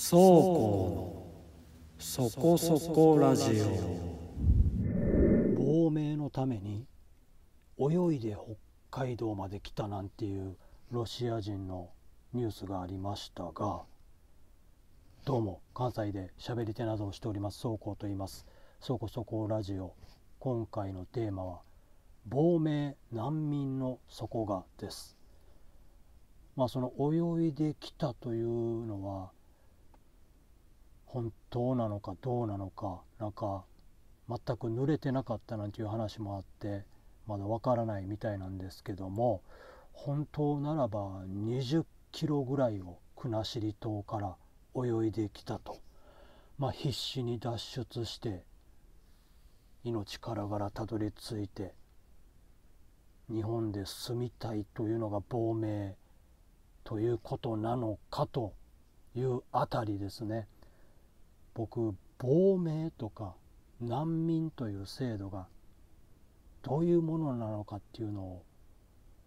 そうこうそこそこラジオ亡命のために泳いで北海道まで来たなんていうロシア人のニュースがありましたがどうも関西で喋り手などをしておりますそうこうと言いますそこそこラジオ今回のテーマは亡命難民の底がですまあその泳いできたというのは本当なのかどうなのかなんか全く濡れてなかったなんていう話もあってまだわからないみたいなんですけども本当ならば20キロぐらいを国後島から泳いできたと、まあ、必死に脱出して命からがらたどり着いて日本で住みたいというのが亡命ということなのかというあたりですね。僕亡命とか難民という制度がどういうものなのかっていうのを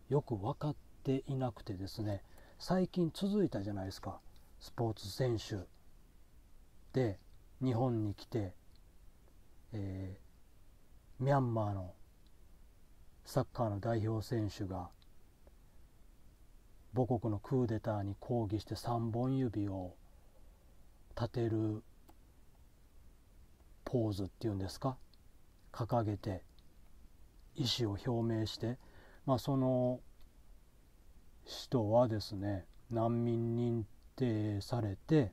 よく分かっていなくてですね最近続いたじゃないですかスポーツ選手で日本に来て、えー、ミャンマーのサッカーの代表選手が母国のクーデターに抗議して3本指を立てるポーズっていうんですか掲げて意思を表明して、まあ、その人はですね難民認定されて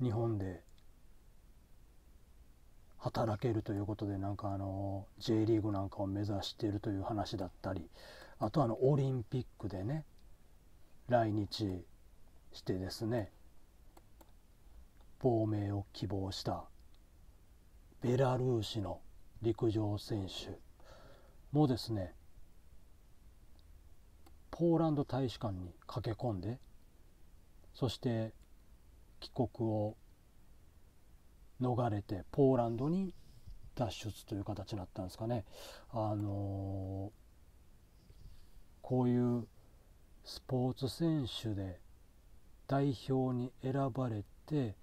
日本で働けるということでなんかあの J リーグなんかを目指しているという話だったりあとあのオリンピックでね来日してですね亡命を希望したベラルーシの陸上選手もですねポーランド大使館に駆け込んでそして帰国を逃れてポーランドに脱出という形になったんですかね。あのー、こういうスポーツ選手で代表に選ばれて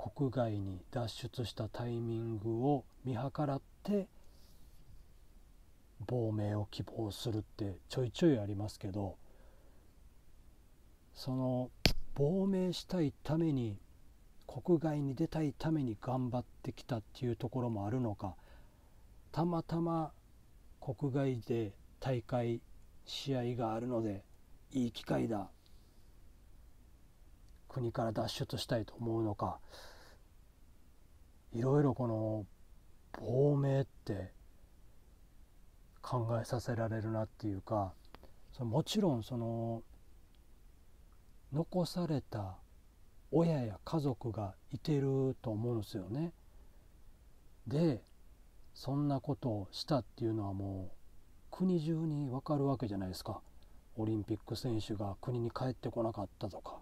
国外に脱出したタイミングを見計らって亡命を希望するってちょいちょいありますけどその亡命したいために国外に出たいために頑張ってきたっていうところもあるのかたまたま国外で大会試合があるのでいい機会だ国から脱出したいと思うのかいろいろこの亡命って考えさせられるなっていうかそのもちろんその残された親や家族がいてると思うんですよね。でそんなことをしたっていうのはもう国中に分かるわけじゃないですかオリンピック選手が国に帰ってこなかったとか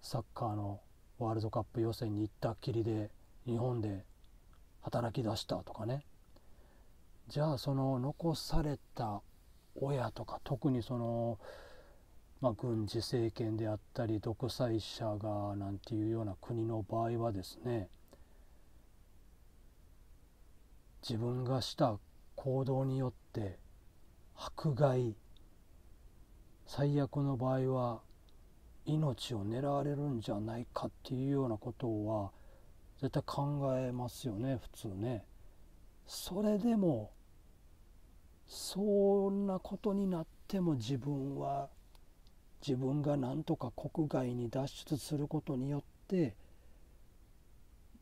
サッカーのワールドカップ予選に行ったっきりで日本で働き出したとかねじゃあその残された親とか特にその、まあ、軍事政権であったり独裁者がなんていうような国の場合はですね自分がした行動によって迫害最悪の場合は命を狙われるんじゃないかっていうようなことは絶対考えますよね普通ね。それでもそんなことになっても自分は自分が何とか国外に脱出することによって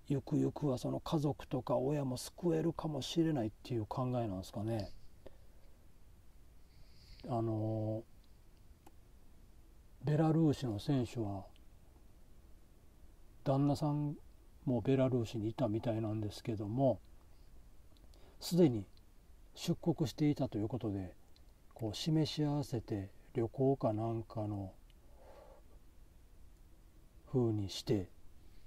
ゆくゆくはその家族とか親も救えるかもしれないっていう考えなんですかね。あのーベラルーシの選手は旦那さんもベラルーシにいたみたいなんですけどもすでに出国していたということでこう示し合わせて旅行かなんかの風にして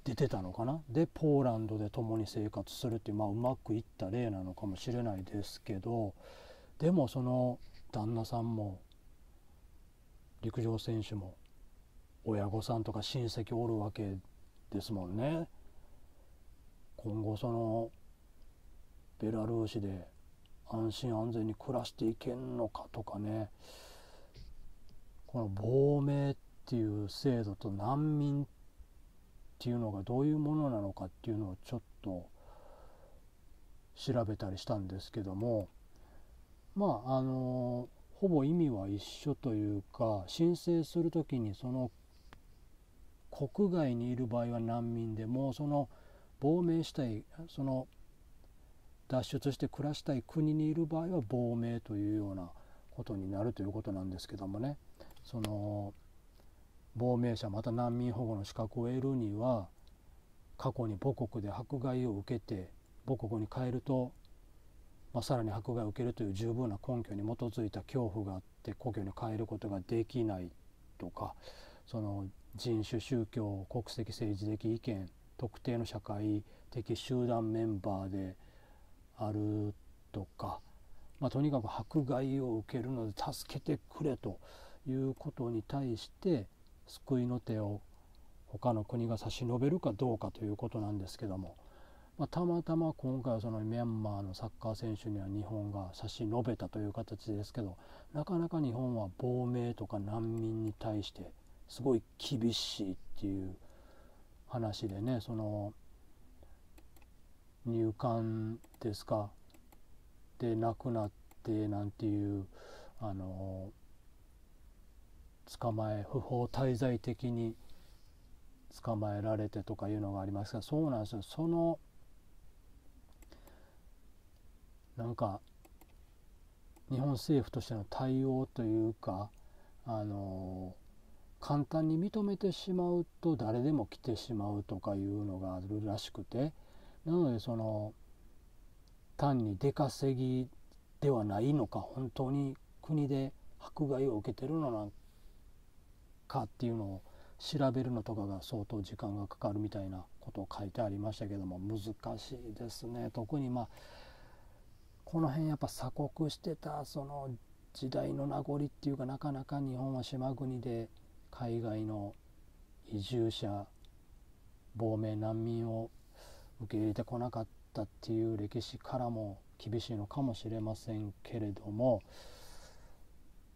出てたのかなでポーランドで共に生活するっていう、まあ、うまくいった例なのかもしれないですけどでもその旦那さんも陸上選手も親御さんとか親戚おるわけですもんね今後そのベラルーシで安心安全に暮らしていけんのかとかねこの亡命っていう制度と難民っていうのがどういうものなのかっていうのをちょっと調べたりしたんですけどもまああのーほぼ意味は一緒というか申請する時にその国外にいる場合は難民でもその亡命したいその脱出して暮らしたい国にいる場合は亡命というようなことになるということなんですけどもねその亡命者また難民保護の資格を得るには過去に母国で迫害を受けて母国に帰るとまあ、さらに迫害を受けるという十分な根拠に基づいた恐怖があって故郷に帰ることができないとかその人種宗教国籍政治的意見特定の社会的集団メンバーであるとか、まあ、とにかく迫害を受けるので助けてくれということに対して救いの手を他の国が差し伸べるかどうかということなんですけども。まあ、たまたま今回はそのミャンマーのサッカー選手には日本が差し伸べたという形ですけどなかなか日本は亡命とか難民に対してすごい厳しいっていう話でねその入管ですかで亡くなってなんていうあの捕まえ不法滞在的に捕まえられてとかいうのがありますがそうなんですよそのなんか日本政府としての対応というかあの簡単に認めてしまうと誰でも来てしまうとかいうのがあるらしくてなのでその単に出稼ぎではないのか本当に国で迫害を受けてるのなんかっていうのを調べるのとかが相当時間がかかるみたいなことを書いてありましたけども難しいですね特にまあこの辺やっぱ鎖国してたその時代の名残っていうかなかなか日本は島国で海外の移住者亡命難民を受け入れてこなかったっていう歴史からも厳しいのかもしれませんけれども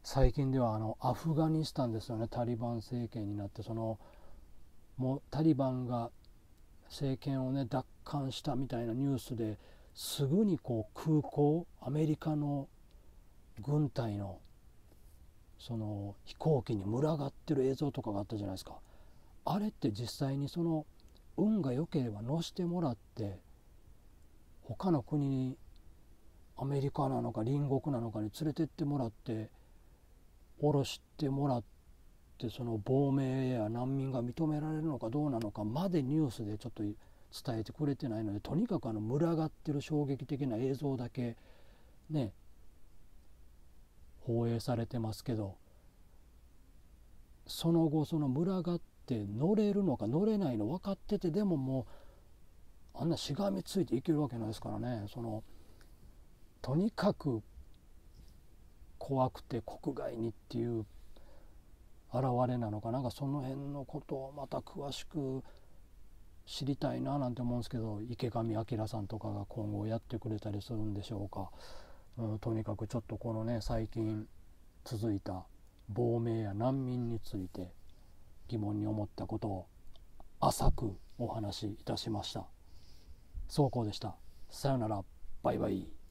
最近ではあのアフガニスタンですよねタリバン政権になってそのもうタリバンが政権をね奪還したみたいなニュースですぐにこう空港アメリカの軍隊のその飛行機に群がってる映像とかがあったじゃないですかあれって実際にその運が良ければ乗してもらって他の国にアメリカなのか隣国なのかに連れてってもらって降ろしてもらってその亡命や難民が認められるのかどうなのかまでニュースでちょっと伝えてくれてないのでとにかくあの群がってる衝撃的な映像だけね放映されてますけどその後その群がって乗れるのか乗れないの分かっててでももうあんなしがみついていけるわけないですからねそのとにかく怖くて国外にっていう現れなのかなんかその辺のことをまた詳しく知りたいななんて思うんですけど池上彰さんとかが今後やってくれたりするんでしょうか、うん、とにかくちょっとこのね最近続いた亡命や難民について疑問に思ったことを浅くお話しいたしました。そうこうでした。さよなら。バイバイ。